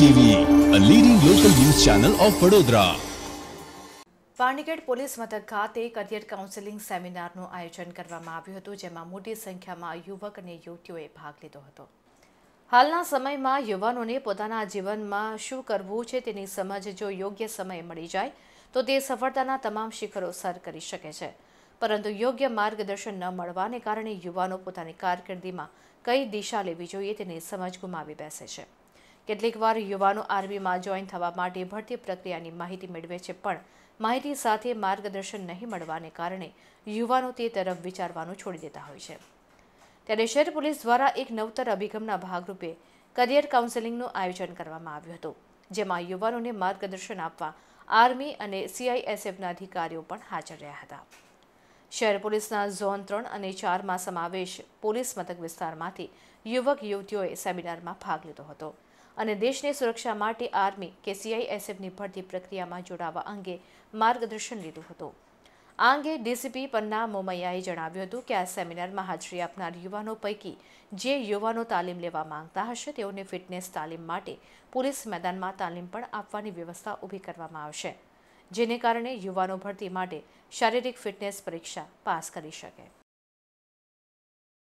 TV a leading local news channel of Vadodara વાંડીગેટ police મથક ખાતે કરિયર કાઉન્સેલિંગ સેમિનારનું આયોજન કરવામાં આવ્યું હતું જેમાં મોટી સંખ્યામાં યુવક અને યુવતીઓએ ભાગ લીધો હતો હાલના સમયમાં યુવાનોને પોતાના જીવનમાં શું કરવું છે તેની સમજ જો યોગ્ય સમયે મળી જાય તો તે સફળતાના તમામ શિખરો સર કરી શકે છે પરંતુ યોગ્ય માર્ગદર્શન ન મળવાને કારણે યુવાનો પોતાની કારકિર્દીમાં કઈ દિશા લેવી જોઈએ તેની સમજ ગુમાવી બેસે છે કેટલીકવાર યુવાનો આર્મીમાં જોઈન થવા માટે ભરતી પ્રક્રિયાની માહિતી મેળવે છે પણ માહિતી સાથે માર્ગદર્શન નહીં મળવાને કારણે યુવાનો તે તરફ વિચારવાનું છોડી દેતા હોય છે ત્યારે શહેર પોલીસ દ્વારા એક નવતર અભિગમના ભાગરૂપે કરિયર કાઉન્સેલિંગનું આયોજન કરવામાં આવ્યું હતું જેમાં યુવાનોને માર્ગદર્શન આપવા આર્મી અને સીઆઈએસએફના અધિકારીઓ પણ હાજર રહ્યા હતા શહેર પોલીસના ઝોન ત્રણ અને ચારમાં સમાવેશ પોલીસ મથક વિસ્તારમાંથી યુવક યુવતીઓએ સેમિનારમાં ભાગ લીધો હતો અને દેશની સુરક્ષા માટે આર્મી કે સીઆઈએસએફની ભરતી પ્રક્રિયામાં જોડાવા અંગે માર્ગદર્શન લીધું હતું આ અંગે ડીસીપી પન્ના મોમૈયાએ જણાવ્યું હતું કે આ સેમિનારમાં હાજરી આપનાર યુવાનો પૈકી જે યુવાનો તાલીમ લેવા માંગતા હશે તેઓને ફિટનેસ તાલીમ માટે પોલીસ મેદાનમાં તાલીમ પણ આપવાની વ્યવસ્થા ઊભી કરવામાં આવશે જેને કારણે યુવાનો ભરતી માટે શારીરિક ફિટનેસ પરીક્ષા પાસ કરી શકે